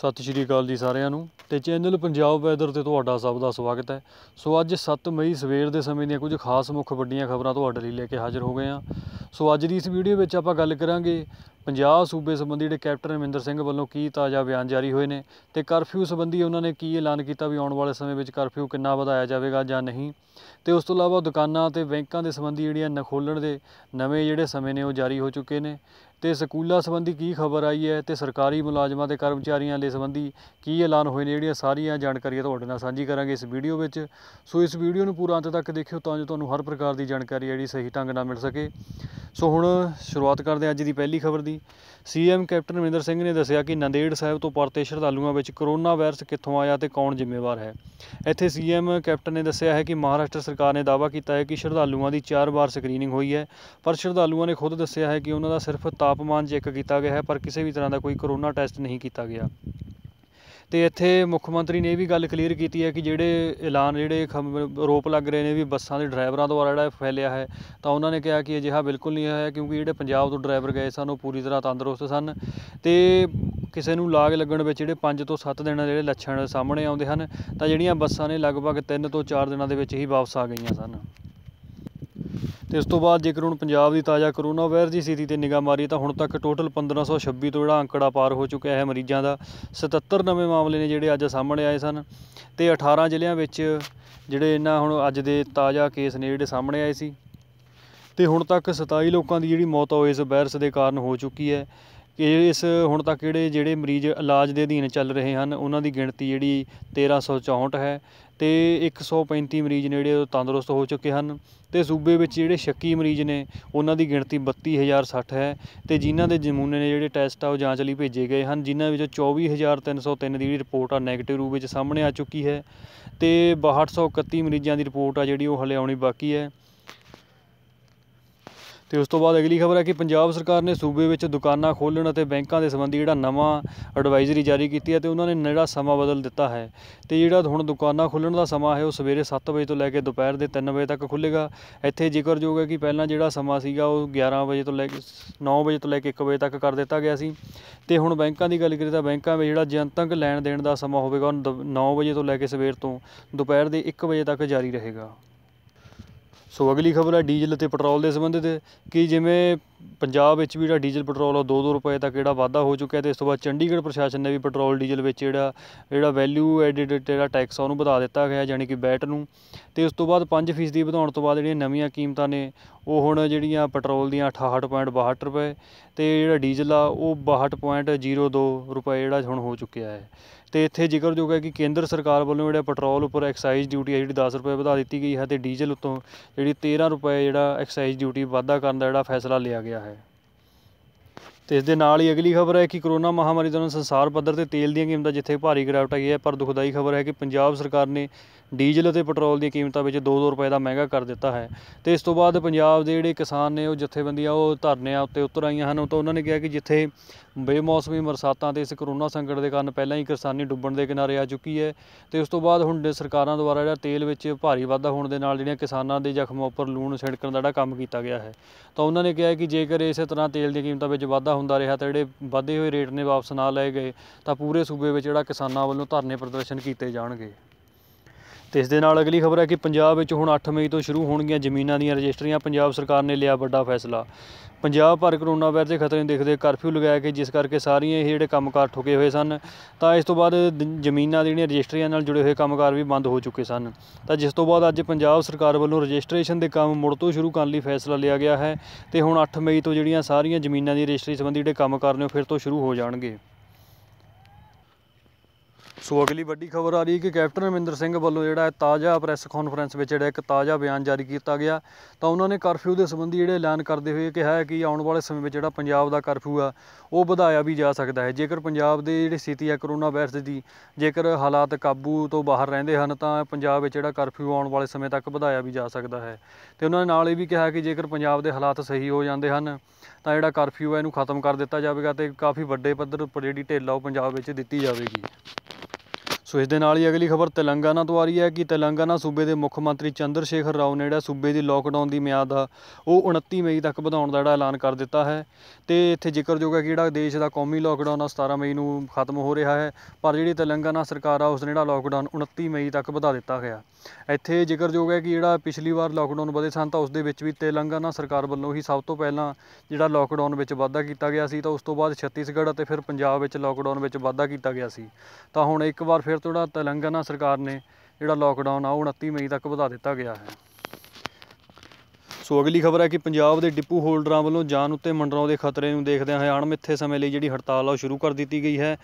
ਸਤਿ ਸ਼੍ਰੀ ਅਕਾਲ ਜੀ ਸਾਰਿਆਂ ਨੂੰ ਤੇ ਚੈਨਲ ਪੰਜਾਬ ਵੈਦਰ ਤੇ ਤੁਹਾਡਾ ਸਭ ਦਾ ਸਵਾਗਤ ਹੈ ਸੋ ਅੱਜ 7 ਮਈ ਸਵੇਰ ਦੇ ਸਮੇਂ ਦੀਆਂ ਕੁਝ ਖਾਸ ਮੁੱਖ ਵੱਡੀਆਂ ਖਬਰਾਂ ਤੁਹਾਡੇ ਲਈ ਲੈ ਕੇ ਹਾਜ਼ਰ ਹੋ ਗਏ ਹਾਂ ਸੋ ਅੱਜ ਦੀ ਇਸ ਵੀਡੀਓ ਵਿੱਚ ਆਪਾਂ ਗੱਲ ਕਰਾਂਗੇ ਪੰਜਾਬ ਸੂਬੇ ਸੰਬੰਧੀ ਜਿਹੜੇ ਕੈਪਟਨ ਅਮਰਿੰਦਰ ਸਿੰਘ ਵੱਲੋਂ ਕੀ ਤਾਜ਼ਾ ਬਿਆਨ ਜਾਰੀ ਹੋਏ ਨੇ ਤੇ ਕਰਫਿਊ ਸੰਬੰਧੀ ਉਹਨਾਂ ਨੇ ਕੀ ਐਲਾਨ ਕੀਤਾ ਵੀ ਆਉਣ ਵਾਲੇ ਸਮੇਂ ਵਿੱਚ ਕਰਫਿਊ ਕਿੰਨਾ ਵਧਾਇਆ ਜਾਵੇਗਾ ਜਾਂ ਨਹੀਂ ਤੇ ਉਸ ਤੋਂ ਇਲਾਵਾ ਦੁਕਾਨਾਂ ਤੇ ਬੈਂਕਾਂ ਦੇ ਸੰਬੰਧੀ ਜਿਹੜੀਆਂ ਨਖੋਲਣ ਦੇ ਨਵੇਂ ਜਿਹੜੇ ਸਮੇਂ ਨੇ ਉਹ ਜਾਰੀ ਹੋ ਚੁੱਕੇ ਨੇ ਤੇ ਸਕੂਲਾਂ ਸੰਬੰਧੀ ਕੀ ਖਬਰ ਆਈ ਹੈ ਤੇ ਸਰਕਾਰੀ ਮੁਲਾਜ਼ਮਾਂ ਤੇ ਕਰਮਚਾਰੀਆਂ ਦੇ ਸੰਬੰਧੀ ਕੀ ਐਲਾਨ ਹੋਏ ਨੇ ਜਿਹੜੀਆਂ ਸਾਰੀਆਂ ਜਾਣਕਾਰੀਆਂ ਤੁਹਾਡੇ ਨਾਲ ਸਾਂਝੀ ਕਰਾਂਗੇ ਇਸ ਵੀਡੀਓ ਵਿੱਚ ਸੋ ਇਸ ਵੀਡੀਓ ਨੂੰ ਪੂਰਾ ਅੰਤ ਤੱਕ ਦੇਖਿਓ ਤਾਂ ਜੋ ਤੁਹਾਨੂੰ ਹਰ ਪ੍ਰਕਾਰ ਦੀ ਜਾਣਕਾਰੀ ਜਿਹੜੀ ਸਹੀ ਢੰਗ ਨਾਲ ਮਿਲ ਸਕੇ ਸੋ ਹੁਣ ਸ਼ੁਰੂਆਤ ਕਰਦੇ ਅੱਜ ਦੀ ਪਹਿਲੀ ਖਬਰ ਦੀ ਸੀਐਮ ਕੈਪਟਨ ਅਮਰਿੰਦਰ ਸਿੰਘ ਨੇ ਦੱਸਿਆ ਕਿ ਨੰਦੇੜ ਸਾਹਿਬ ਤੋਂ ਪਰਤੇ ਸ਼ਰਧਾਲੂਆਂ ਵਿੱਚ ਕਰੋਨਾ ਵਾਇਰਸ ਕਿੱਥੋਂ ਆਇਆ ਤੇ ਕੌਣ ਜ਼ਿੰਮੇਵਾਰ ਹੈ ਇੱਥੇ ਸੀਐਮ ਕੈਪਟਨ ਨੇ ਦੱਸਿਆ ਹੈ ਕਿ ਮਹਾਰਾਸ਼ਟਰ ਸਰਕਾਰ ਨੇ ਦਾਅਵਾ ਕੀਤਾ ਹੈ ਕਿ ਸ਼ਰਧਾਲੂਆਂ ਦੀ 4 ਵਾਰ ਸਕਰੀਨਿੰਗ ਹੋਈ ਹੈ ਪਰ ਸ਼ਰਧਾਲੂਆਂ ਨੇ ਖੁਦ ਦੱਸਿਆ ਹੈ ਕਿ ਉਹਨਾਂ ਦਾ ਸਿਰਫ ਤਾਪਮਾਨ ਚੈੱਕ ਕੀਤਾ ਗਿਆ ਹੈ ਪਰ ਕਿਸੇ ਵੀ ਤਰ੍ਹਾਂ ਦਾ ਕੋਈ ਕਰੋਨਾ ਟੈਸਟ ਨਹੀਂ ਕੀਤਾ ਗਿਆ ਤੇ ਇੱਥੇ ਮੁੱਖ ਮੰਤਰੀ ਨੇ ਇਹ ਵੀ ਗੱਲ ਕਲੀਅਰ ਕੀਤੀ ਹੈ ਕਿ ਜਿਹੜੇ ਐਲਾਨ ਜਿਹੜੇ ਰੋਪ ਲੱਗ ਰਹੇ ਨੇ ਵੀ ਬੱਸਾਂ ਦੇ ਡਰਾਈਵਰਾਂ ਦੁਆਰਾ ਜਿਹੜਾ ਫੈਲਿਆ ਹੈ ਤਾਂ ਉਹਨਾਂ ਨੇ ਕਿਹਾ ਕਿ ਅਜਿਹਾ ਬਿਲਕੁਲ ਨਹੀਂ ਹੋਇਆ ਕਿਉਂਕਿ ਜਿਹੜੇ ਪੰਜਾਬ ਤੋਂ ਡਰਾਈਵਰ ਗਏ ਸਨ ਉਹ ਪੂਰੀ ਤਰ੍ਹਾਂ ਤੰਦਰੁਸਤ ਸਨ ਤੇ ਕਿਸੇ ਨੂੰ ਲਾਗ ਲੱਗਣ ਵਿੱਚ ਜਿਹੜੇ 5 ਤੋਂ 7 ਦਿਨਾਂ ਜਿਹੜੇ ਲੱਛਣ ਸਾਹਮਣੇ ਆਉਂਦੇ ਹਨ ਤਾਂ ਜਿਹੜੀਆਂ ਬੱਸਾਂ ਨੇ ਲਗਭਗ 3 ਤੋਂ 4 ਦਿਨਾਂ ਦੇ ਵਿੱਚ ਹੀ ਵਾਪਸ ਆ ਗਈਆਂ ਸਨ ਤੇ ਇਸ ਤੋਂ ਬਾਅਦ ਜੇਕਰ ਹੁਣ ਪੰਜਾਬ ਦੀ ਤਾਜ਼ਾ ਕਰੋਨਾ ਵਾਇਰਸ ਦੀ ਸਥਿਤੀ ਤੇ ਨਿਗਾਹ ਮਾਰੀ ਤਾਂ ਹੁਣ ਤੱਕ ਟੋਟਲ 1526 ਤੋਂ ਜਿਹੜਾ ਅੰਕੜਾ ਪਾਰ ਹੋ ਚੁੱਕਿਆ ਹੈ ਮਰੀਜ਼ਾਂ ਦਾ 77 ਨਵੇਂ ਮਾਮਲੇ ਨੇ ਜਿਹੜੇ ਅੱਜ ਸਾਹਮਣੇ ਆਏ ਸਨ ਤੇ 18 ਜ਼ਿਲ੍ਹਿਆਂ ਵਿੱਚ ਜਿਹੜੇ ਇਹਨਾਂ ਹੁਣ ਅੱਜ ਦੇ ਤਾਜ਼ਾ ਕੇਸ ਨੇ ਜਿਹੜੇ ਸਾਹਮਣੇ ਆਏ ਸੀ ਤੇ ਹੁਣ ਤੱਕ 27 ਲੋਕਾਂ ਦੀ ਜਿਹੜੀ ਮੌਤ ਹੋਈ ਇਸ ਵਾਇਰਸ ਦੇ ਕਾਰਨ ਹੋ ਚੁੱਕੀ ਹੈ ਕਿ ਇਸ ਹੁਣ ਤੱਕ ਜਿਹੜੇ ਜਿਹੜੇ ਮਰੀਜ਼ ਇਲਾਜ ਦੇ ਅਧੀਨ ਚੱਲ ਰਹੇ ਹਨ ਉਹਨਾਂ ਦੀ ਗਿਣਤੀ ਜਿਹੜੀ 1364 ਹੈ ਤੇ 135 ਮਰੀਜ਼ ਨੇ ਜਿਹੜੇ ਤੰਦਰੁਸਤ ਹੋ ਚੁੱਕੇ ਹਨ ਤੇ ਸੂਬੇ ਵਿੱਚ ਜਿਹੜੇ ਸ਼ੱਕੀ ਮਰੀਜ਼ ਨੇ ਉਹਨਾਂ ਦੀ ਗਿਣਤੀ 32060 ਹੈ ਤੇ ਜਿਨ੍ਹਾਂ ਦੇ ਜਮੂਨੇ ਨੇ ਜਿਹੜੇ ਟੈਸਟ ਆ ਉਹ ਜਾਂਚ ਲਈ ਭੇਜੇ ਗਏ ਹਨ ਜਿਨ੍ਹਾਂ ਵਿੱਚੋਂ 24303 ਦੀ ਜਿਹੜੀ ਰਿਪੋਰਟ ਆ ਨੈਗੇਟਿਵ ਰੂਪ ਵਿੱਚ ਸਾਹਮਣੇ ਆ ਚੁੱਕੀ ਹੈ ਤੇ 6231 ਮਰੀਜ਼ਾਂ ਦੀ ਰਿਪੋਰਟ ਆ ਜਿਹੜੀ ਉਹ ਹਲੇ ਆਉਣੀ ਬਾਕੀ ਹੈ ਤੇ ਉਸ ਤੋਂ ਬਾਅਦ ਅਗਲੀ ਖਬਰ ਹੈ ਕਿ ਪੰਜਾਬ ਸਰਕਾਰ ਨੇ ਸੂਬੇ ਵਿੱਚ ਦੁਕਾਨਾਂ ਖੋਲਣ ਅਤੇ ਬੈਂਕਾਂ ਦੇ ਸੰਬੰਧੀ ਜਿਹੜਾ ਨਵਾਂ ਐਡਵਾਈਜ਼ਰੀ ਜਾਰੀ ਕੀਤੀ ਹੈ ਤੇ ਉਹਨਾਂ ਨੇ ਜਿਹੜਾ ਸਮਾਂ ਬਦਲ ਦਿੱਤਾ ਹੈ ਤੇ ਜਿਹੜਾ ਹੁਣ ਦੁਕਾਨਾਂ ਖੋਲਣ ਦਾ ਸਮਾਂ ਹੈ ਉਹ ਸਵੇਰੇ 7 ਵਜੇ ਤੋਂ ਲੈ ਕੇ ਦੁਪਹਿਰ ਦੇ 3 ਵਜੇ ਤੱਕ ਖੁੱਲੇਗਾ ਇੱਥੇ ਜ਼ਿਕਰਯੋਗ ਹੈ ਕਿ ਪਹਿਲਾਂ ਜਿਹੜਾ ਸਮਾਂ ਸੀਗਾ ਉਹ 11 ਵਜੇ ਤੋਂ ਲੈ ਕੇ 9 ਵਜੇ ਤੋਂ ਲੈ ਕੇ 1 ਵਜੇ ਤੱਕ ਕਰ ਦਿੱਤਾ ਗਿਆ ਸੀ ਤੇ ਹੁਣ ਬੈਂਕਾਂ ਦੀ ਗੱਲ ਕਰੀਏ ਤਾਂ ਬੈਂਕਾਂ ਵਿੱਚ ਜਿਹੜਾ ਜਨਤਕ ਲੈਣ ਦੇਣ ਦਾ ਸਮਾਂ ਹੋਵੇਗਾ ਉਹ 9 ਵਜੇ ਤੋਂ ਲੈ ਕੇ ਸਵੇਰ ਤੋਂ ਦੁਪਹਿਰ ਦੇ 1 ਵਜੇ ਤੱਕ ਜਾਰੀ ਰਹੇਗਾ ਸੋ ਅਗਲੀ ਖਬਰ ਹੈ ਡੀਜ਼ਲ ਅਤੇ ਪੈਟਰੋਲ ਦੇ ਸੰਬੰਧਿਤ ਕਿ ਜਿਵੇਂ ਪੰਜਾਬ ਵਿੱਚ ਵੀ ਜਿਹੜਾ ਡੀਜ਼ਲ ਪੈਟਰੋਲ ਆ 2-2 ਰੁਪਏ ਤੱਕ ਜਿਹੜਾ ਵਾਧਾ ਹੋ ਚੁੱਕਿਆ ਤੇ ਇਸ ਤੋਂ ਬਾਅਦ ਚੰਡੀਗੜ੍ਹ ਪ੍ਰਸ਼ਾਸਨ ਨੇ ਵੀ ਪੈਟਰੋਲ ਡੀਜ਼ਲ ਵਿੱਚ ਜਿਹੜਾ ਜਿਹੜਾ ਵੈਲਿਊ ਐਡਿਡ ਜਿਹੜਾ ਟੈਕਸ ਆ ਉਹਨੂੰ ਵਧਾ ਦਿੱਤਾ ਗਿਆ ਯਾਨੀ ਕਿ ਬੈਟ ਨੂੰ ਤੇ ਉਸ ਤੋਂ ਬਾਅਦ 5 ਫੀਸਦੀ ਵਧਾਉਣ ਤੋਂ ਬਾਅਦ ਜਿਹੜੀਆਂ ਨਵੀਆਂ ਕੀਮਤਾਂ ਨੇ ਉਹ ਹੁਣ ਜਿਹੜੀਆਂ ਪੈਟਰੋਲ ਦੀਆਂ 68.62 ਰੁਪਏ ਤੇ ਜਿਹੜਾ ਡੀਜ਼ਲ ਆ ਉਹ 62.02 ਰੁਪਏ ਜਿਹੜਾ ਹੁਣ ਹੋ ਚੁੱਕਿਆ ਹੈ ਤੇ ਇੱਥੇ ਜ਼ਿਕਰਯੋਗ ਹੈ ਕਿ ਕੇਂਦਰ ਸਰਕਾਰ ਵੱਲੋਂ ਜਿਹੜਾ ਪੈਟਰੋਲ ਉੱਪਰ ਐਕਸਾਈਜ਼ ਡਿਊਟੀ ਹੈ ਜਿਹੜੀ 10 ਰੁਪਏ ਵਧਾ ਦਿੱਤੀ ਗਈ ਹੈ ਤੇ ਡੀਜ਼ਲ ਉੱਤੋਂ ਜਿਹੜੀ 13 ਰੁਪਏ ਜਿਹੜਾ ਐਕਸਾਈਜ਼ ਡਿਊਟੀ ਵਾਧਾ ਕਰਨ ਦਾ ਜਿਹੜਾ ਫੈਸਲਾ ਲਿਆ ਗਿਆ ਹੈ ਤੇ ਇਸ ਦੇ ਨਾਲ ਹੀ ਅਗਲੀ ਖਬਰ ਹੈ ਕਿ ਕਰੋਨਾ ਮਹਾਮਾਰੀ ਦੌਰਾਨ ਸੰਸਾਰ ਪੱਧਰ ਤੇ ਤੇਲ ਦੀਆਂ ਕੀਮਤਾਂ ਜਿੱਥੇ ਭਾਰੀ ਗਿਰਾਵਟ ਆਈ ਹੈ ਪਰ ਦੁਖਦਾਈ ਖਬਰ ਹੈ ਕਿ ਪੰਜਾਬ ਸਰਕਾਰ ਨੇ ਡੀਜ਼ਲ ਅਤੇ ਪੈਟਰੋਲ ਦੀਆਂ ਕੀਮਤਾਂ ਵਿੱਚ 2-2 ਰੁਪਏ ਦਾ ਮਹਿੰਗਾ ਕਰ ਦਿੱਤਾ ਹੈ ਤੇ ਇਸ ਤੋਂ ਬਾਅਦ ਪੰਜਾਬ ਦੇ ਜਿਹੜੇ ਕਿਸਾਨ ਨੇ ਉਹ ਜਥੇਬੰਦੀਆਂ ਉਹ ਧਰਨਿਆਂ ਉੱਤੇ ਉਤਰ ਆਈਆਂ ਹਨ ਤਾਂ ਉਹਨਾਂ ਨੇ ਕਿਹਾ ਕਿ ਜਿੱਥੇ ਬੇਮੌਸਮੀ ਬਰਸਾਤਾਂ ਤੇ ਇਸ ਕਰੋਨਾ ਸੰਕਟ ਦੇ ਕਾਰਨ ਪਹਿਲਾਂ ਹੀ ਕਿਸਾਨੀ ਡੁੱਬਣ ਦੇ ਕਿਨਾਰੇ ਆ ਚੁੱਕੀ ਹੈ ਤੇ ਉਸ ਤੋਂ ਬਾਅਦ ਹੁਣ ਸਰਕਾਰਾਂ ਦੁਆਰਾ ਜਿਹੜਾ ਤੇਲ ਵਿੱਚ ਭਾਰੀ ਵਾਧਾ ਹੋਣ ਦੇ ਨਾਲ ਜਿਹੜੀਆਂ ਕਿਸਾਨਾਂ ਦੇ ਜ਼ਖਮਾਂ ਉੱਪਰ ਲੂਣ ਛਿੜਕਣ ਦਾ ਜਿਹੜਾ ਕੰਮ ਕੀਤਾ ਗਿਆ ਹੈ ਤਾਂ ਉਹਨਾਂ ਨੇ ਕਿਹਾ ਕਿ ਜੇਕਰ ਇਸੇ ਤਰ੍ਹਾਂ ਤੇਲ ਦੀਆਂ ਕੀਮਤਾਂ ਵਿੱਚ ਵਾਧਾ ਵਾਧਾ ਹੁੰਦਾ ਰਿਹਾ ਤੇ ਜਿਹੜੇ ਵਧੇ ਹੋਏ ਰੇਟ ਨੇ ਵਾਪਸ ਨਾ ਲਏ ਗਏ ਤਾਂ ਪੂਰੇ ਸੂਬੇ ਵਿੱਚ ਜਿਹੜਾ ਕਿਸਾਨਾਂ ਵੱਲੋਂ ਧਰਨੇ ਪ੍ਰਦਰਸ਼ਨ ਕੀਤੇ ਜਾਣਗੇ ਤੇ ਇਸ ਦੇ ਨਾਲ ਅਗਲੀ ਖਬਰ ਹੈ ਕਿ ਪੰਜਾਬ ਵਿੱਚ ਹੁਣ 8 ਮਈ ਤੋਂ ਸ਼ੁਰੂ ਹੋਣਗੀਆਂ ਜ਼ਮੀਨਾਂ ਦੀਆਂ ਰਜਿਸਟਰੀਆਂ ਪੰਜਾਬ ਸਰਕਾਰ ਨੇ ਲਿਆ ਵੱਡਾ ਫੈਸਲਾ ਪੰਜਾਬ ਭਰ ਕਰੋਨਾ ਵਾਇਰਸ ਦੇ ਖਤਰੇ ਨੂੰ ਦੇਖਦੇ ਕਰਫਿਊ ਲਗਾਇਆ ਕਿ ਜਿਸ ਕਰਕੇ ਸਾਰੀਆਂ ਇਹ ਜਿਹੜੇ ਕੰਮਕਾਰ ਠੁਕੇ ਹੋਏ ਸਨ ਤਾਂ ਇਸ ਤੋਂ ਬਾਅਦ ਜ਼ਮੀਨਾਂ ਦੀਆਂ ਜਿਹੜੀਆਂ ਰਜਿਸਟਰੀਆਂ ਨਾਲ ਜੁੜੇ ਹੋਏ ਕੰਮਕਾਰ ਵੀ ਬੰਦ ਹੋ ਚੁੱਕੇ ਸਨ ਤਾਂ ਜਿਸ ਤੋਂ ਬਾਅਦ ਅੱਜ ਪੰਜਾਬ ਸਰਕਾਰ ਵੱਲੋਂ ਰਜਿਸਟ੍ਰੇਸ਼ਨ ਦੇ ਕੰਮ ਮੁੜ ਤੋਂ ਸ਼ੁਰੂ ਕਰਨ ਲਈ ਫੈਸਲਾ ਲਿਆ ਗਿਆ ਹੈ ਤੇ ਹੁਣ 8 ਮਈ ਤੋਂ ਜਿਹੜੀਆਂ ਸਾਰੀਆਂ ਜ਼ਮੀਨਾਂ ਦੀ ਰਜਿਸਟਰੀ ਸੰਬੰਧੀ ਜਿਹੜੇ ਕੰਮਕਾਰ ਨੇ ਫਿਰ ਤੋਂ ਸ਼ੁਰੂ ਹੋ ਜਾਣਗੇ ਸੋ ਅਗਲੀ ਵੱਡੀ ਖਬਰ ਆ ਰਹੀ ਹੈ ਕਿ ਕੈਪਟਨ ਅਮਰਿੰਦਰ ਸਿੰਘ ਵੱਲੋਂ ਜਿਹੜਾ ਤਾਜ਼ਾ ਪ੍ਰੈਸ ਕਾਨਫਰੰਸ ਵਿੱਚ ਜਿਹੜਾ ਇੱਕ ਤਾਜ਼ਾ ਬਿਆਨ ਜਾਰੀ ਕੀਤਾ ਗਿਆ ਤਾਂ ਉਹਨਾਂ ਨੇ ਕਰਫਿਊ ਦੇ ਸੰਬੰਧੀ ਜਿਹੜੇ ਐਲਾਨ ਕਰਦੇ ਹੋਏ ਕਿਹਾ ਹੈ ਕਿ ਆਉਣ ਵਾਲੇ ਸਮੇਂ ਵਿੱਚ ਜਿਹੜਾ ਪੰਜਾਬ ਦਾ ਕਰਫਿਊ ਆ ਉਹ ਵਧਾਇਆ ਵੀ ਜਾ ਸਕਦਾ ਹੈ ਜੇਕਰ ਪੰਜਾਬ ਦੇ ਜਿਹੜੇ ਸਥਿਤੀ ਆ ਕਰੋਨਾ ਵਾਇਰਸ ਦੀ ਜੇਕਰ ਹਾਲਾਤ ਕਾਬੂ ਤੋਂ ਬਾਹਰ ਰਹਿੰਦੇ ਹਨ ਤਾਂ ਪੰਜਾਬ ਵਿੱਚ ਜਿਹੜਾ ਕਰਫਿਊ ਆਉਣ ਵਾਲੇ ਸਮੇਂ ਤੱਕ ਵਧਾਇਆ ਵੀ ਜਾ ਸਕਦਾ ਹੈ ਤੇ ਉਹਨਾਂ ਨੇ ਨਾਲ ਇਹ ਵੀ ਕਿਹਾ ਕਿ ਜੇਕਰ ਪੰਜਾਬ ਦੇ ਹਾਲਾਤ ਸਹੀ ਹੋ ਜਾਂਦੇ ਹਨ ਤਾਂ ਜਿਹੜਾ ਕਰਫਿਊ ਹੈ ਇਹਨੂੰ ਖਤਮ ਕਰ ਦਿੱਤਾ ਜਾਵੇਗਾ ਤੇ ਕਾਫੀ ਵੱਡੇ ਪੱਧਰ ਪਰ ਜਿਹੜੀ ਢੇਲਾ ਉਹ ਪੰਜਾਬ ਵਿੱਚ ਦਿੱਤੀ ਜਾਵੇਗੀ ਸੋ ਇਸ ਦੇ ਨਾਲ ਹੀ ਅਗਲੀ ਖਬਰ ਤੇਲੰਗਾਨਾ ਤੋਂ ਆ ਰਹੀ ਹੈ ਕਿ ਤੇਲੰਗਾਨਾ ਸੂਬੇ ਦੇ ਮੁੱਖ ਮੰਤਰੀ ਚੰਦਰ ਸ਼ੇਖਰ ਰਾਓ ਨੇ ਜਿਹੜਾ ਸੂਬੇ ਦੀ ਲੋਕਡਾਊਨ ਦੀ ਮਿਆਦ ਆ ਉਹ 29 ਮਈ ਤੱਕ ਵਧਾਉਣ ਦਾ ਜਿਹੜਾ ਐਲਾਨ ਕਰ ਦਿੱਤਾ ਹੈ ਤੇ ਇੱਥੇ ਜ਼ਿਕਰਯੋਗ ਹੈ ਕਿ ਜਿਹੜਾ ਦੇਸ਼ ਦਾ ਕੌਮੀ ਲੋਕਡਾਊਨ ਆ 17 ਮਈ ਨੂੰ ਖਤਮ ਹੋ ਰਿਹਾ ਹੈ ਪਰ ਜਿਹੜੀ ਤੇਲੰਗਾਨਾ ਸਰਕਾਰ ਆ ਉਸ ਨੇ ਜਿਹੜਾ ਲੋਕਡਾਊਨ 29 ਮਈ ਤੱਕ ਵਧਾ ਦਿੱਤਾ ਗਿਆ ਇੱਥੇ ਜ਼ਿਕਰਯੋਗ ਹੈ ਕਿ ਜਿਹੜਾ ਪਿਛਲੀ ਵਾਰ ਲੋਕਡਾਊਨ ਵਧੇ ਸਨ ਤਾਂ ਉਸ ਦੇ ਵਿੱਚ ਵੀ ਤੇਲੰਗਾਨਾ ਸਰਕਾਰ ਵੱਲੋਂ ਹੀ ਸਭ ਤੋਂ ਪਹਿਲਾਂ ਜਿਹੜਾ ਲੋਕਡਾਊਨ ਵਿੱਚ ਵਾਧਾ ਕੀਤਾ ਗਿਆ ਸੀ ਤਾਂ ਉਸ ਤੋਂ ਬਾਅਦ ਛੱਤੀਸਗੜ੍ਹ ਅਤੇ ਫਿਰ ਪੰਜਾਬ ਵਿੱਚ ਲੋਕਡਾਊਨ ਵਿੱਚ ਵਾਧਾ ਕੀਤਾ ਗਿਆ ਸੀ ਤਾਂ ਹੁਣ ਇੱਕ ਵਾਰ ਫਿਰ ਫਿਰ ਥੋੜਾ ਤੇਲੰਗਾਨਾ ਸਰਕਾਰ ਨੇ ਜਿਹੜਾ ਲੋਕਡਾਊਨ ਆ ਉਹ 29 ਮਈ ਤੱਕ ਵਧਾ ਦਿੱਤਾ ਗਿਆ ਹੈ ਸੋ ਅਗਲੀ ਖਬਰ ਹੈ ਕਿ ਪੰਜਾਬ ਦੇ ਡਿਪੂ ਹੋਲਡਰਾਂ ਵੱਲੋਂ ਜਾਨ ਉੱਤੇ ਮੰਡਰਾਉ ਦੇ ਖਤਰੇ ਨੂੰ ਦੇਖਦਿਆਂ ਹੋਏ ਅਣਮਿੱਥੇ ਸਮੇਂ ਲਈ ਜਿਹੜੀ ਹੜਤਾਲ ਆ ਉਹ ਸ਼ੁਰੂ ਕਰ ਦਿੱਤੀ ਗਈ ਹੈ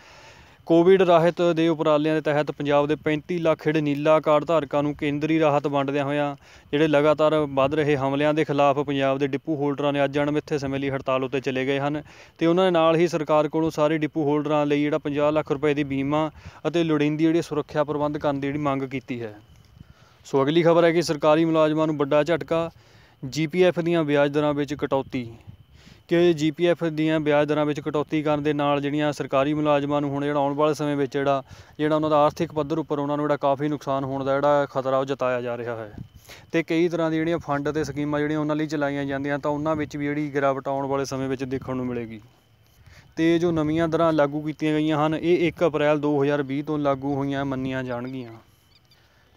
ਕੋਵਿਡ ਰਾਹਤ ਦੇ ਉਪਰਾਲਿਆਂ ਦੇ ਤਹਿਤ ਪੰਜਾਬ ਦੇ 35 ਲੱਖ ਜਿਹੜੇ ਨੀਲਾ ਕਾਰਡ ਧਾਰਕਾਂ ਨੂੰ ਕੇਂਦਰੀ ਰਾਹਤ ਵੰਡਦਿਆਂ ਹੋਇਆਂ ਜਿਹੜੇ ਲਗਾਤਾਰ ਵੱਧ ਰਹੇ ਹਮਲਿਆਂ ਦੇ ਖਿਲਾਫ ਪੰਜਾਬ ਦੇ ਡਿਪੂ ਹੋਲਡਰਾਂ ਨੇ ਅੱਜ ਅਣਮਿੱਥੇ ਸਮੇਂ ਲਈ ਹੜਤਾਲ ਉੱਤੇ ਚਲੇ ਗਏ ਹਨ ਤੇ ਉਹਨਾਂ ਦੇ ਨਾਲ ਹੀ ਸਰਕਾਰ ਕੋਲੋਂ ਸਾਰੇ ਡਿਪੂ ਹੋਲਡਰਾਂ ਲਈ ਜਿਹੜਾ 50 ਲੱਖ ਰੁਪਏ ਦੀ ਬੀਮਾ ਅਤੇ ਲੋੜੀਂਦੀ ਜਿਹੜੀ ਸੁਰੱਖਿਆ ਪ੍ਰਬੰਧ ਕਰਨ ਦੀ ਜਿਹੜੀ ਮੰਗ ਕੀਤੀ ਹੈ ਸੋ ਅਗਲੀ ਖਬਰ ਹੈ ਕਿ ਸਰਕਾਰੀ ਮੁਲਾਜ਼ਮਾਂ ਨੂੰ ਵੱਡਾ ਝਟਕਾ ਜੀਪੀਐਫ ਦੀਆਂ ਵਿਆਜ ਦਰਾਂ ਵਿੱਚ ਕਟੌਤੀ ਕਿ ਜੀਪੀਐਫ ਦੀਆਂ ਵਿਆਜ ਦਰਾਂ ਵਿੱਚ ਕਟੌਤੀ ਕਰਨ ਦੇ ਨਾਲ ਜਿਹੜੀਆਂ ਸਰਕਾਰੀ ਮੁਲਾਜ਼ਮਾਂ ਨੂੰ ਹੁਣ ਜਿਹੜਾ ਆਉਣ ਵਾਲੇ ਸਮੇਂ ਵਿੱਚ ਜਿਹੜਾ ਜਿਹੜਾ ਉਹਨਾਂ ਦਾ ਆਰਥਿਕ ਪੱਧਰ ਉੱਪਰ ਉਹਨਾਂ ਨੂੰ ਜਿਹੜਾ ਕਾਫੀ ਨੁਕਸਾਨ ਹੋਣ ਦਾ ਜਿਹੜਾ ਖਤਰਾ ਉਹ ਜਤਾਇਆ ਜਾ ਰਿਹਾ ਹੈ ਤੇ ਕਈ ਤਰ੍ਹਾਂ ਦੀ ਜਿਹੜੀਆਂ ਫੰਡ ਤੇ ਸਕੀਮਾਂ ਜਿਹੜੀਆਂ ਉਹਨਾਂ ਲਈ ਚਲਾਈਆਂ ਜਾਂਦੀਆਂ ਤਾਂ ਉਹਨਾਂ ਵਿੱਚ ਵੀ ਜਿਹੜੀ ਗਿਰਾਵਟ ਆਉਣ ਵਾਲੇ ਸਮੇਂ ਵਿੱਚ ਦੇਖਣ ਨੂੰ ਮਿਲੇਗੀ ਤੇ ਜੋ ਨਵੀਆਂ ਦਰਾਂ ਲਾਗੂ ਕੀਤੀਆਂ ਗਈਆਂ ਹਨ ਇਹ 1 ਅਪ੍ਰੈਲ 2020 ਤੋਂ ਲਾਗੂ ਹੋਈਆਂ ਮੰਨੀਆਂ ਜਾਣਗੀਆਂ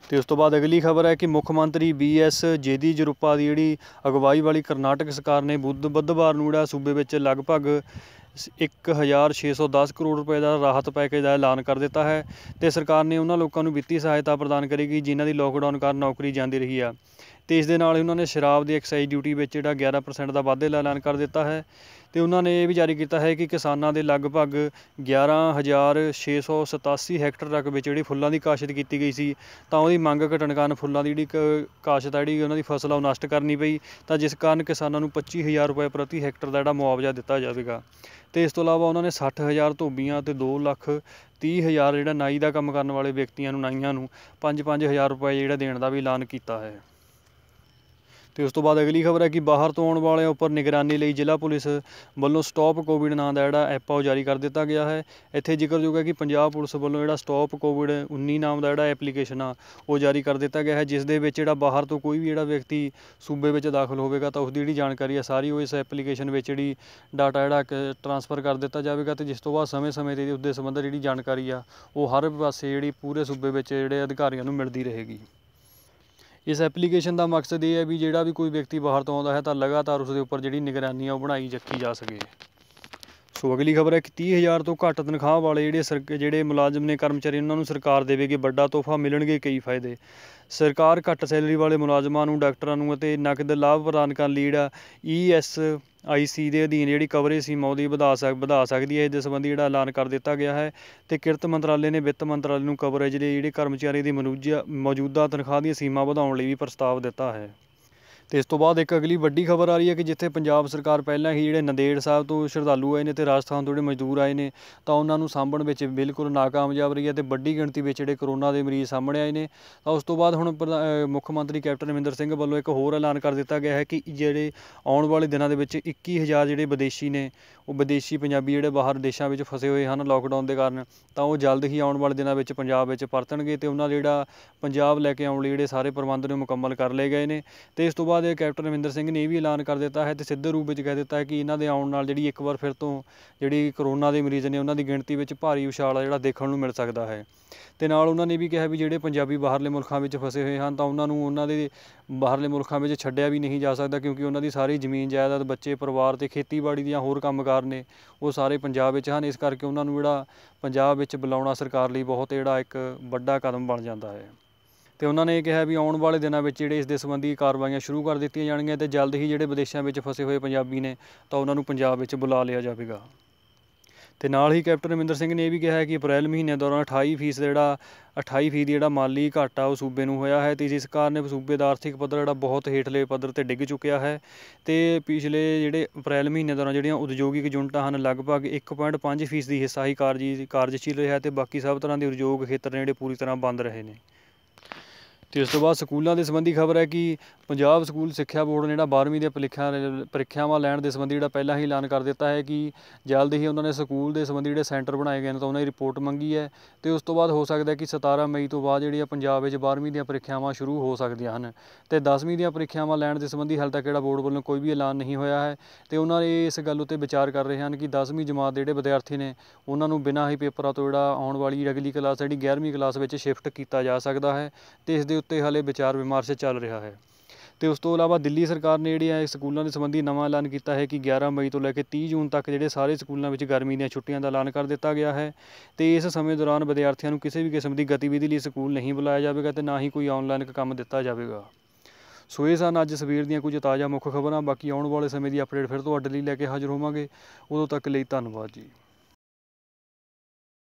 ਤੇ ਉਸ ਤੋਂ ਬਾਅਦ ਅਗਲੀ ਖਬਰ ਹੈ ਕਿ ਮੁੱਖ ਮੰਤਰੀ ਬੀ ਐਸ ਜੇਦੀ ਜਰੂਪਾ ਦੀ ਜਿਹੜੀ ਅਗਵਾਈ ਵਾਲੀ ਕਰਨਾਟਕ ਸਰਕਾਰ ਨੇ ਬੁੱਧ ਬੁੱਧਵਾਰ ਨੂੰ ਜਿਹੜਾ ਸੂਬੇ ਵਿੱਚ ਲਗਭਗ 1610 ਕਰੋੜ ਰੁਪਏ ਦਾ ਰਾਹਤ ਪੈਕੇਜ ਦਾ ਐਲਾਨ ਕਰ ਦਿੱਤਾ ਹੈ ਤੇ ਸਰਕਾਰ ਨੇ ਉਹਨਾਂ ਲੋਕਾਂ ਨੂੰ ਵਿੱਤੀ ਸਹਾਇਤਾ ਪ੍ਰਦਾਨ ਕਰੇਗੀ ਜਿਨ੍ਹਾਂ ਦੀ ਲੋਕਡਾਊਨ ਕਾਰਨ ਨੌਕਰੀ ਜਾਂਦੀ ਰਹੀ ਆ ਤੇ ਇਸ ਦੇ ਨਾਲ ਹੀ ਉਹਨਾਂ ਨੇ ਸ਼ਰਾਬ ਦੀ ਐਕਸਾਈਜ਼ ਡਿਊਟੀ ਵਿੱਚ ਜਿਹੜਾ 11% ਦਾ ਵਾਧੇ ਦਾ ਐਲਾਨ ਕਰ ਦਿੱਤਾ ਹੈ ਤੇ ਉਹਨਾਂ ਨੇ ਇਹ ਵੀ ਜਾਰੀ ਕੀਤਾ ਹੈ ਕਿ ਕਿਸਾਨਾਂ ਦੇ ਲਗਭਗ 11687 ਹੈਕਟਰ ਤੱਕ ਵਿੱਚ ਜਿਹੜੀ ਫੁੱਲਾਂ ਦੀ ਕਾਸ਼ਤ ਕੀਤੀ ਗਈ ਸੀ ਤਾਂ ਉਹਦੀ ਮੰਗ ਘਟਣ ਕਾਰਨ ਫੁੱਲਾਂ ਦੀ ਜਿਹੜੀ ਕਾਸ਼ਤ ਹੈ ਜਿਹੜੀ ਉਹਨਾਂ ਦੀ ਫਸਲ ਆ ਉਹ ਨਸ਼ਟ ਕਰਨੀ ਪਈ ਤਾਂ ਜਿਸ ਕਾਰਨ ਕਿਸਾਨਾਂ ਨੂੰ 25000 ਰੁਪਏ ਪ੍ਰਤੀ ਹੈਕਟਰ ਦਾ ਜਿਹੜਾ ਮੁਆਵਜ਼ਾ ਦਿੱਤਾ ਜਾਵੇਗਾ ਤੇ ਇਸ ਤੋਂ ਇਲਾਵਾ ਉਹਨਾਂ ਨੇ 60000 ਧੋਬੀਆਂ ਤੇ 2 ਲੱਖ 30000 ਜਿਹੜਾ ਨਾਈ ਦਾ ਕੰਮ ਕਰਨ ਵਾਲੇ ਵਿਅਕਤੀਆਂ ਨੂੰ ਨਾਈਆਂ ਨੂੰ 5-5000 ਰੁਪਏ ਜਿਹੜਾ ਦੇਣ ਦਾ ਵੀ ਐਲਾਨ ਕੀਤਾ ਹੈ ਤੇ ਉਸ ਤੋਂ ਬਾਅਦ ਅਗਲੀ ਖਬਰ ਹੈ ਕਿ ਬਾਹਰ ਤੋਂ ਆਉਣ ਵਾਲਿਆਂ ਉੱਪਰ ਨਿਗਰਾਨੀ ਲਈ ਜ਼ਿਲ੍ਹਾ ਪੁਲਿਸ ਵੱਲੋਂ ਸਟਾਪ ਕੋਵਿਡ ਨਾਂ ਦਾ ਜਿਹੜਾ ਐਪ ਆ ਉਹ ਜਾਰੀ ਕਰ ਦਿੱਤਾ ਗਿਆ ਹੈ ਇੱਥੇ ਜ਼ਿਕਰਯੋਗ ਹੈ ਕਿ ਪੰਜਾਬ ਪੁਲਿਸ ਵੱਲੋਂ ਜਿਹੜਾ ਸਟਾਪ ਕੋਵਿਡ 19 ਨਾਮ ਦਾ ਜਿਹੜਾ ਐਪਲੀਕੇਸ਼ਨ ਆ ਉਹ ਜਾਰੀ ਕਰ ਦਿੱਤਾ ਗਿਆ ਹੈ ਜਿਸ ਦੇ ਵਿੱਚ ਜਿਹੜਾ ਬਾਹਰ ਤੋਂ ਕੋਈ ਵੀ ਜਿਹੜਾ ਵਿਅਕਤੀ ਸੂਬੇ ਵਿੱਚ ਦਾਖਲ ਹੋਵੇਗਾ ਤਾਂ ਉਸ ਦੀ ਜਿਹੜੀ ਜਾਣਕਾਰੀ ਹੈ ਸਾਰੀ ਉਹ ਇਸ ਐਪਲੀਕੇਸ਼ਨ ਵਿੱਚ ਜਿਹੜੀ ਡਾਟਾ ਜਿਹੜਾ ਟ੍ਰਾਂਸਫਰ ਕਰ ਦਿੱਤਾ ਜਾਵੇਗਾ ਤੇ ਜਿਸ ਤੋਂ ਬਾਅਦ ਸਮੇਂ-ਸਮੇਂ ਤੇ ਉਸ ਦੇ ਸੰਬੰਧ ਜਿਹੜੀ ਜਾਣਕਾਰੀ ਆ ਉਹ ਹਰ ਪਾਸੇ ਜਿਹੜੀ ਪੂਰੇ ਸੂਬੇ ਵਿੱਚ ਜਿਹੜੇ ਅਧਿਕਾਰੀਆਂ ਨੂੰ ਮਿਲਦੀ ਰਹੇਗੀ ਇਸ ਐਪਲੀਕੇਸ਼ਨ ਦਾ ਮਕਸਦ ਇਹ ਹੈ ਵੀ ਜਿਹੜਾ ਵੀ ਕੋਈ ਵਿਅਕਤੀ ਬਾਹਰ ਤੋਂ ਆਉਂਦਾ ਹੈ ਤਾਂ ਲਗਾਤਾਰ ਉਸ ਦੇ ਉੱਪਰ ਜਿਹੜੀ ਨਿਗਰਾਨੀ ਆ ਉਹ ਬਣਾਈ ਰੱਖੀ ਜਾ ਸਕੇ ਸੋ ਅਗਲੀ ਖਬਰ ਹੈ ਕਿ 30000 ਤੋਂ ਘੱਟ ਤਨਖਾਹ ਵਾਲੇ ਜਿਹੜੇ ਜਿਹੜੇ ਮੁਲਾਜ਼ਮ ਨੇ ਕਰਮਚਾਰੀ ਉਹਨਾਂ ਨੂੰ ਸਰਕਾਰ ਦੇਵੇਗੀ ਵੱਡਾ ਤੋਹਫਾ ਮਿਲਣਗੇ ਕਈ ਫਾਇਦੇ ਸਰਕਾਰ ਘੱਟ ਸੈਲਰੀ ਵਾਲੇ ਮੁਲਾਜ਼ਮਾਂ ਨੂੰ ਡਾਕਟਰਾਂ ਨੂੰ ਅਤੇ ਨਕਦ ਲਾਭ ਪ੍ਰਦਾਨ ਕਰਨ ਲਈ ਜਿਹੜਾ ਈਐਸ ਆਈਸੀ ਦੇ ਅਧੀਨ ਜਿਹੜੀ ਕਵਰੇਜ ਸੀਮਾ ਉਹਦੀ ਵਧਾ ਸਕ ਵਧਾ ਸਕਦੀ ਹੈ ਇਸ ਦੇ ਸੰਬੰਧੀ ਜਿਹੜਾ ਐਲਾਨ ਕਰ ਦਿੱਤਾ ਗਿਆ ਹੈ ਤੇ ਕਿਰਤ ਮੰਤਰਾਲੇ ਨੇ ਵਿੱਤ ਮੰਤਰਾਲੇ ਨੂੰ ਕਵਰੇਜ ਲਈ ਜਿਹੜੇ ਕਰਮਚਾਰੀ ਦੀ ਮੌਜੂਦਾ ਤਨਖਾਹ ਦੀ ਸੀਮਾ ਵਧਾਉਣ ਲਈ ਵੀ ਪ੍ਰਸਤਾਵ ਦਿੱਤਾ ਹੈ ਤੇ ਇਸ ਤੋਂ ਬਾਅਦ ਇੱਕ ਅਗਲੀ ਵੱਡੀ ਖਬਰ ਆ ਰਹੀ ਹੈ ਕਿ ਜਿੱਥੇ ਪੰਜਾਬ ਸਰਕਾਰ ਪਹਿਲਾਂ ਹੀ ਜਿਹੜੇ ਨੰਦੇੜ ਸਾਹਿਬ ਤੋਂ ਸ਼ਰਧਾਲੂ ਆਏ ਨੇ ਤੇ ਰਾਜਸਥਾਨ ਤੋਂ ਜਿਹੜੇ ਮਜ਼ਦੂਰ ਆਏ ਨੇ ਤਾਂ ਉਹਨਾਂ ਨੂੰ ਸਾਂਭਣ ਵਿੱਚ ਬਿਲਕੁਲ ਨਾਕਾਮਯਾਬ ਰਹੀ ਹੈ ਤੇ ਵੱਡੀ ਗਿਣਤੀ ਵਿੱਚ ਜਿਹੜੇ ਕਰੋਨਾ ਦੇ ਮਰੀਜ਼ ਸਾਹਮਣੇ ਆਏ ਨੇ ਤਾਂ ਉਸ ਤੋਂ ਬਾਅਦ ਹੁਣ ਮੁੱਖ ਮੰਤਰੀ ਕੈਪਟਨ ਅਮਰਿੰਦਰ ਸਿੰਘ ਵੱਲੋਂ ਇੱਕ ਹੋਰ ਐਲਾਨ ਕਰ ਦਿੱਤਾ ਗਿਆ ਹੈ ਕਿ ਜਿਹੜੇ ਆਉਣ ਵਾਲੇ ਦਿਨਾਂ ਦੇ ਵਿੱਚ 21000 ਜਿਹੜੇ ਵਿਦੇਸ਼ੀ ਨੇ ਉਹ ਵਿਦੇਸ਼ੀ ਪੰਜਾਬੀ ਜਿਹੜੇ ਬਾਹਰ ਦੇਸ਼ਾਂ ਵਿੱਚ ਫਸੇ ਹੋਏ ਹਨ ਲਾਕਡਾਊਨ ਦੇ ਕਾਰਨ ਤਾਂ ਉਹ ਜਲਦ ਹੀ ਆਉਣ ਵਾਲੇ ਦਿਨਾਂ ਵਿੱਚ ਪੰਜਾਬ ਵਿੱਚ ਪਰਤਣਗੇ ਤੇ ਉਹਨਾਂ ਜਿਹੜਾ ਪੰਜਾਬ ਲੈ ਕੇ ਆਉਣ ਲਈ ਜਿਹੜੇ ਸਾਰੇ ਪ੍ਰਬੰਧ ਨੇ ਮੁਕੰਮਲ ਕਰ ਲਏ ਗਏ ਨੇ ਤੇ ਇਸ ਤੋਂ ਬਾਅਦ ਦੇ ਕੈਪਟਨ ਅਮਰਿੰਦਰ ਸਿੰਘ ਨੇ ਇਹ ਵੀ ਐਲਾਨ ਕਰ ਦਿੱਤਾ ਹੈ ਤੇ ਸਿੱਧੇ ਰੂਪ ਵਿੱਚ ਕਹਿ ਦਿੱਤਾ ਹੈ ਕਿ ਇਹਨਾਂ ਦੇ ਆਉਣ ਨਾਲ ਜਿਹੜੀ ਇੱਕ ਵਾਰ ਫਿਰ ਤੋਂ ਜਿਹੜੀ ਕਰੋਨਾ ਦੇ ਮਰੀਜ਼ ਨੇ ਉਹਨਾਂ ਦੀ ਗਿਣਤੀ ਵਿੱਚ ਭਾਰੀ ਉਛਾਲ ਆ ਜਿਹੜਾ ਦੇਖਣ ਨੂੰ ਮਿਲ ਸਕਦਾ ਹੈ ਤੇ ਨਾਲ ਉਹਨਾਂ ਨੇ ਵੀ ਕਿਹਾ ਵੀ ਜਿਹੜੇ ਪੰਜਾਬੀ ਬਾਹਰਲੇ ਮੁਲਕਾਂ ਵਿੱਚ ਫਸੇ ਹੋਏ ਹਨ ਤਾਂ ਉਹਨਾਂ ਨੂੰ ਉਹਨਾਂ ਦੇ ਬਾਹਰਲੇ ਮੁਲਕਾਂ ਵਿੱਚ ਛੱਡਿਆ ਵੀ ਨਹੀਂ ਜਾ ਸਕਦਾ ਕਿਉਂਕਿ ਉਹਨਾਂ ਦੀ ਸਾਰੀ ਜ਼ਮੀਨ ਜਾਇਦਾਦ ਬੱਚੇ ਪਰਿਵਾਰ ਤੇ ਖੇਤੀਬਾੜੀ ਦੀਆਂ ਹੋਰ ਕੰਮਕਾਰ ਨੇ ਉਹ ਸਾਰੇ ਪੰਜਾਬ ਵਿੱਚ ਹਨ ਇਸ ਕਰਕੇ ਉਹਨਾਂ ਨੂੰ ਜਿਹੜਾ ਪੰਜਾਬ ਵਿੱਚ ਬੁਲਾਉਣਾ ਸਰਕਾਰ ਲਈ ਬਹੁਤ ਜਿਹੜਾ ਇੱਕ ਵੱਡਾ ਕਦਮ ਬਣ ਜਾਂਦਾ ਹੈ ਤੇ ਉਹਨਾਂ ਨੇ ਕਿਹਾ ਵੀ ਆਉਣ ਵਾਲੇ ਦਿਨਾਂ ਵਿੱਚ ਜਿਹੜੇ ਇਸ ਦੇ ਸੰਬੰਧੀ ਕਾਰਵਾਈਆਂ ਸ਼ੁਰੂ ਕਰ ਦਿੱਤੀਆਂ ਜਾਣਗੀਆਂ ਤੇ ਜਲਦ ਹੀ ਜਿਹੜੇ ਵਿਦੇਸ਼ਾਂ ਵਿੱਚ ਫਸੇ ਹੋਏ ਪੰਜਾਬੀ ਨੇ ਤਾਂ ਉਹਨਾਂ ਨੂੰ ਪੰਜਾਬ ਵਿੱਚ ਬੁਲਾ ਲਿਆ ਜਾਵੇਗਾ ਤੇ ਨਾਲ ਹੀ ਕੈਪਟਨ ਰਮਿੰਦਰ ਸਿੰਘ ਨੇ ਇਹ ਵੀ ਕਿਹਾ ਹੈ ਕਿ ਅਪ੍ਰੈਲ ਮਹੀਨੇ ਦੌਰਾਨ 28 ਫੀਸ ਜਿਹੜਾ 28 ਫੀਸ ਜਿਹੜਾ ਮਾਲੀ ਘਾਟਾ ਉਹ ਸੂਬੇ ਨੂੰ ਹੋਇਆ ਹੈ ਤੇ ਇਸ ਕਾਰਨ ਸੂਬੇ ਦਾ ਆਰਥਿਕ ਪੱਧਰ ਜਿਹੜਾ ਬਹੁਤ ਹੇਠਲੇ ਪੱਧਰ ਤੇ ਡਿੱਗ ਚੁੱਕਿਆ ਹੈ ਤੇ ਪਿਛਲੇ ਜਿਹੜੇ ਅਪ੍ਰੈਲ ਮਹੀਨੇ ਦੌਰਾਨ ਜਿਹੜੀਆਂ ਉਦਯੋਗਿਕ ਜੁਨਟਾਂ ਹਨ ਲਗਭਗ 1.5 ਫੀਸ ਦੀ ਹਿੱਸਾ ਹੀ ਕਾਰਜੀ ਕਾਰਜਸ਼ੀਲ ਰਿਹਾ ਤੇ ਬਾਕੀ ਸਭ ਤਰ੍ਹਾਂ ਦੇ ਉਦਯੋਗ ਖੇਤਰ ਨੇ ਜਿਹੜੇ ਪੂਰੀ ਤਰ੍ਹਾਂ ਬੰਦ ਰਹੇ ਨੇ ਤੇ ਇਸ ਤੋਂ ਬਾਅਦ ਸਕੂਲਾਂ ਦੇ ਸੰਬੰਧੀ ਖਬਰ ਹੈ ਕਿ ਪੰਜਾਬ ਸਕੂਲ ਸਿੱਖਿਆ ਬੋਰਡ ਨੇ ਜਿਹੜਾ 12ਵੀਂ ਦੇ ਪ੍ਰੀਖਿਆ ਪ੍ਰੀਖਿਆਵਾਂ ਲੈਣ ਦੇ ਸੰਬੰਧੀ ਜਿਹੜਾ ਪਹਿਲਾਂ ਹੀ ਐਲਾਨ ਕਰ ਦਿੱਤਾ ਹੈ ਕਿ ਜਲਦ ਹੀ ਉਹਨਾਂ ਨੇ ਸਕੂਲ ਦੇ ਸੰਬੰਧੀ ਜਿਹੜੇ ਸੈਂਟਰ ਬਣਾਏ ਗਏ ਨੇ ਤਾਂ ਉਹਨਾਂ ਦੀ ਰਿਪੋਰਟ ਮੰਗੀ ਹੈ ਤੇ ਉਸ ਤੋਂ ਬਾਅਦ ਹੋ ਸਕਦਾ ਕਿ 17 ਮਈ ਤੋਂ ਬਾਅਦ ਜਿਹੜੀਆਂ ਪੰਜਾਬ ਵਿੱਚ 12ਵੀਂ ਦੀਆਂ ਪ੍ਰੀਖਿਆਵਾਂ ਸ਼ੁਰੂ ਹੋ ਸਕਦੀਆਂ ਹਨ ਤੇ 10ਵੀਂ ਦੀਆਂ ਪ੍ਰੀਖਿਆਵਾਂ ਲੈਣ ਦੇ ਸੰਬੰਧੀ ਹਾਲ ਤੱਕ ਜਿਹੜਾ ਬੋਰਡ ਵੱਲੋਂ ਕੋਈ ਵੀ ਐਲਾਨ ਨਹੀਂ ਹੋਇਆ ਹੈ ਤੇ ਉਹਨਾਂ ਨੇ ਇਸ ਗੱਲ ਉੱਤੇ ਵਿਚਾਰ ਕਰ ਰਹੇ ਹਨ ਕਿ 10ਵੀਂ ਜਮਾਤ ਦੇ ਜਿਹੜੇ ਵਿਦਿਆਰਥੀ ਨੇ ਉਹਨਾਂ ਨੂੰ ਬਿਨਾਂ ਹੀ ਪੇਪਰਾਂ ਤੋਂ ਜਿਹੜਾ ਆਉਣ ਵਾਲੀ ਅਗਲੀ ਕਲਾਸ ਜਿਹੜੀ 11ਵੀਂ ਕਲਾਸ ਵਿੱਚ ਸ਼ਿਫਟ ਕੀਤਾ ਜਾ ਸਕਦਾ ਹੈ ਤੇ ਇਸ ਦੇ ਉੱਤੇ ਹਾਲੇ ਵਿਚਾਰ ਵਿਮਾਰਸ਼ ਚੱਲ ਰਿਹਾ ਹੈ ਤੇ ਉਸ ਤੋਂ ਇਲਾਵਾ ਦਿੱਲੀ ਸਰਕਾਰ ਨੇ ਜਿਹੜੀ ਹੈ ਸਕੂਲਾਂ ਦੇ ਸੰਬੰਧੀ ਨਵਾਂ ਐਲਾਨ ਕੀਤਾ ਹੈ ਕਿ 11 ਮਈ ਤੋਂ ਲੈ ਕੇ 30 ਜੂਨ ਤੱਕ ਜਿਹੜੇ ਸਾਰੇ ਸਕੂਲਾਂ ਵਿੱਚ ਗਰਮੀ ਦੀਆਂ ਛੁੱਟੀਆਂ ਦਾ ਐਲਾਨ ਕਰ ਦਿੱਤਾ ਗਿਆ ਹੈ ਤੇ ਇਸ ਸਮੇਂ ਦੌਰਾਨ ਵਿਦਿਆਰਥੀਆਂ ਨੂੰ ਕਿਸੇ ਵੀ ਕਿਸਮ ਦੀ ਗਤੀਵਿਧੀ ਲਈ ਸਕੂਲ ਨਹੀਂ ਬੁਲਾਇਆ ਜਾਵੇਗਾ ਤੇ ਨਾ ਹੀ ਕੋਈ ਆਨਲਾਈਨ ਕੰਮ ਦਿੱਤਾ ਜਾਵੇਗਾ ਸੋ ਇਹ ਸਨ ਅੱਜ ਸਵੇਰ ਦੀਆਂ ਕੁਝ ਤਾਜ਼ਾ ਮੁੱਖ ਖਬਰਾਂ ਬਾਕੀ ਆਉਣ ਵਾਲੇ ਸਮੇਂ ਦੀ ਅਪਡੇਟ ਫਿਰ ਤੁਹਾਡੇ ਲਈ ਲੈ ਕੇ ਹਾਜ਼ਰ ਹੋਵਾਂਗੇ ਉਦੋਂ ਤੱਕ ਲਈ ਧੰਨਵਾਦ ਜੀ